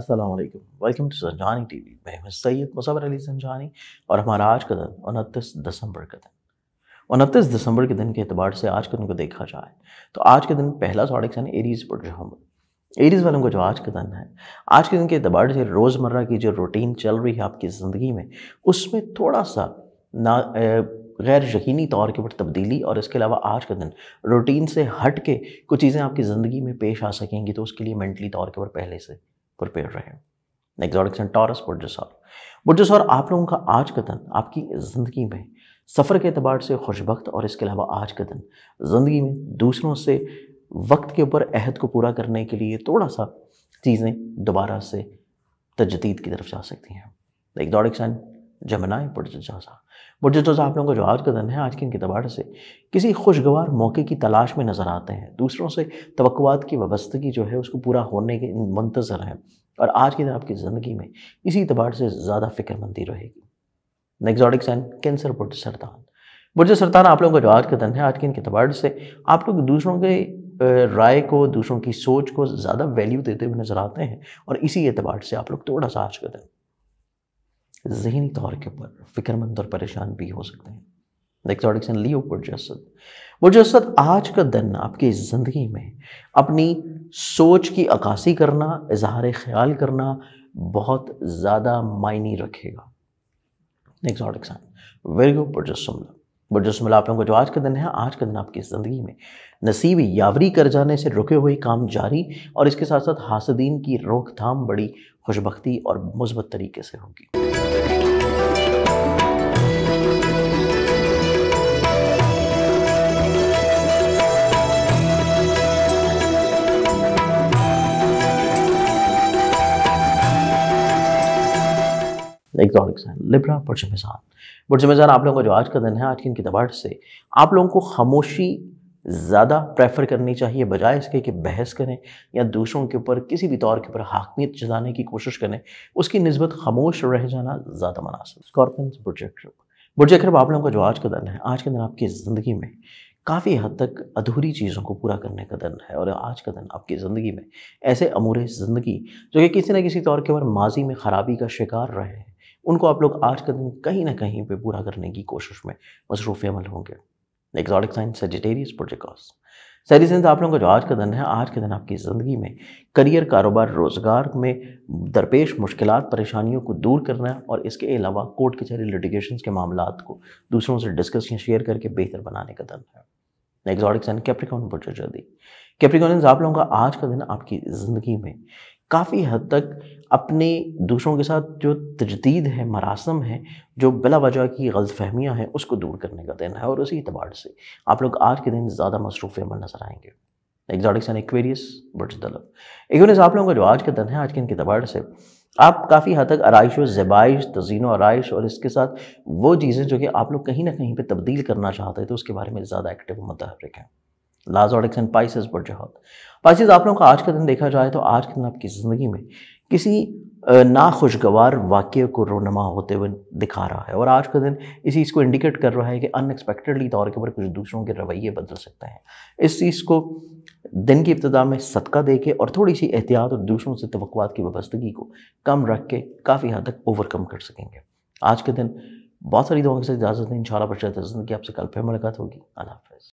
Aslam welcome to Sanjani T V मैं हूँ सैयद मुसवर अली संजानी और हमारा आज का दिन उनतीस दिसंबर का दिन उनतीस दिसंबर के दिन के अतबार से आज के दिन को देखा जाए तो आज के दिन पहला सॉडिक्सन एरीज पर जो हम एरीज वालों को जो आज का दिन है आज के दिन के अतबार से रोज़मर्रा की जो रूटीन चल रही है आपकी ज़िंदगी में उसमें थोड़ा सा ना गैर यकीनी तौर के ऊपर तब्दीली और इसके अलावा आज का दिन रूटीन से हट के कुछ चीज़ें आपकी ज़िंदगी में पेश आ सकेंगी तो उसके लिए मेंटली तौर के ऊपर पहले से प्रिपेयर रहे एग्जॉटिक टॉरस बुरजसार आप लोगों का आज का दिन आपकी ज़िंदगी में सफ़र के अतबार से खुशबक और इसके अलावा आज का दिन ज़िंदगी में दूसरों से वक्त के ऊपर अहद को पूरा करने के लिए थोड़ा सा चीज़ें दोबारा से तजदीद की तरफ जा सकती हैं एग्जॉटिक जमनाए मुझे तो आप लोगों को आज का दिन है आज की इनकी तबाड़ से किसी खुशगवार मौके की तलाश में नज़र आते हैं दूसरों से तवक़ात की वबस्तगी जो है उसको पूरा होने के मंतज़र हैं और आज की दिन आपकी ज़िंदगी में इसी तबाड़ से ज़्यादा फिक्रमंदी रहेगी नेक्जॉडिक्स एंड कैंसर बुर्ज सरतान बुरज सरतान आप लोगों का जो आज का दिन है आज के इनकी तबाड़ से आप लोग दूसरों के राय को दूसरों की सोच को ज़्यादा वैल्यू देते हुए नज़र आते हैं और इसी एतबार से आप लोग थोड़ा सा आज का दिन जहनी तौर के ऊपर फिक्रमंद और परेशान भी हो सकते हैं एग्जॉटिक्स एंड लियो बुरजसद बुरजसद आज का दिन आपकी ज़िंदगी में अपनी सोच की अक्सी करना इजहार ख्याल करना बहुत ज़्यादा मायने रखेगा एग्जॉटिक वेरी गुड बुरजसमला बुरजसमला आप लोगों को जो आज का दिन है आज का दिन आपकी ज़िंदगी में नसीब यावरी कर जाने से रुके हुए काम जारी और इसके साथ साथ हासदीन की रोकथाम बड़ी खुशबकती और मुस्बत तरीके से होगी लिब्रा हैं लिब्रा बुरजमेजान बुरजमेजान आप लोगों का जो आज का दिन है आज की इन किताबाट से आप लोगों को खामोशी ज़्यादा प्रेफर करनी चाहिए बजाय इसके कि बहस करें या दूसरों के ऊपर किसी भी तौर के ऊपर हाकमियत जताने की कोशिश करें उसकी नस्बत खामोश रह जाना ज़्यादा मुनासिब स्कॉर्पियंस बुरजक्रब बुरजक्रब आप लोगों का जो आज का दिन है आज का दिन आपकी ज़िंदगी में काफ़ी हद तक अधूरी चीज़ों को पूरा करने का दिन है और आज का दिन आपकी ज़िंदगी में ऐसे अमूर ज़िंदगी जो कि किसी न किसी तौर के ऊपर माजी में ख़राबी का शिकार रहे हैं उनको आप लोग आज का दिन कहीं ना कहीं पर पूरा करने की कोशिश में मसरूफ़ अमल होंगे एग्जॉटिक साइन सेजिटेरियस प्रोजेकॉस सही सिंह आप लोगों का जो आज का दिन है आज के दिन आपकी ज़िंदगी में करियर कारोबार रोज़गार में दरपेश मुश्किल परेशानियों को दूर करना है और इसके अलावा कोर्ट कचहरी लिटिगेशन के मामला को दूसरों से डिस्कस या शेयर करके बेहतर बनाने का दिन है एग्जॉटिक साइन कैप्रिकॉन बुटर जल्दी कैप्रिकॉन आप लोगों का आज का दिन आपकी ज़िंदगी में काफ़ी हद तक अपने दूसरों के साथ जो तजदीद है मरासम है जो बिला वजह की गलत फहमियाँ हैं उसको दूर करने का दिन है और उसी अतबार से आप लोग आज के दिन ज़्यादा मसरूफ़ अमल नज़र आएंगे एग्जॉटिक्स एंड एक्वेरियस बट दलब एक आप लोगों का जो आज का दिन है आज के इनके अतबार से आप काफ़ी हद तक आरइश व ज़बाइश तजीन आरइश और इसके साथ वो चीज़ें जो कि आप लोग कहीं ना कहीं पर तब्दील करना चाहते थे तो उसके बारे में ज़्यादा एक्टिव मुतहरक हैं लाजॉडिक्स एंड पाइसिस बट जहाद पाइसिस आप लोगों का आज का दिन देखा जाए तो आज के दिन आपकी ज़िंदगी में किसी नाखुशगवार वाक्य को रोनमा होते हुए दिखा रहा है और आज का दिन इसी चीज़ को इंडिकेट कर रहा है कि अनएक्सपेक्टेडली तौर के ऊपर कुछ दूसरों के रवैये बदल सकते हैं इस चीज़ को दिन की इब्तदा में सदका दे के और थोड़ी सी एहतियात और दूसरों से तवक़ात की वाबस्तगी को कम रख के काफ़ी हद तक ओवरकम कर सकेंगे आज के दिन बहुत सारी दुआओं के साथ इजाज़त है इन शाला पर जिंदगी आपसे कल फिर मुलाकात होगी अल्लाह हाफ़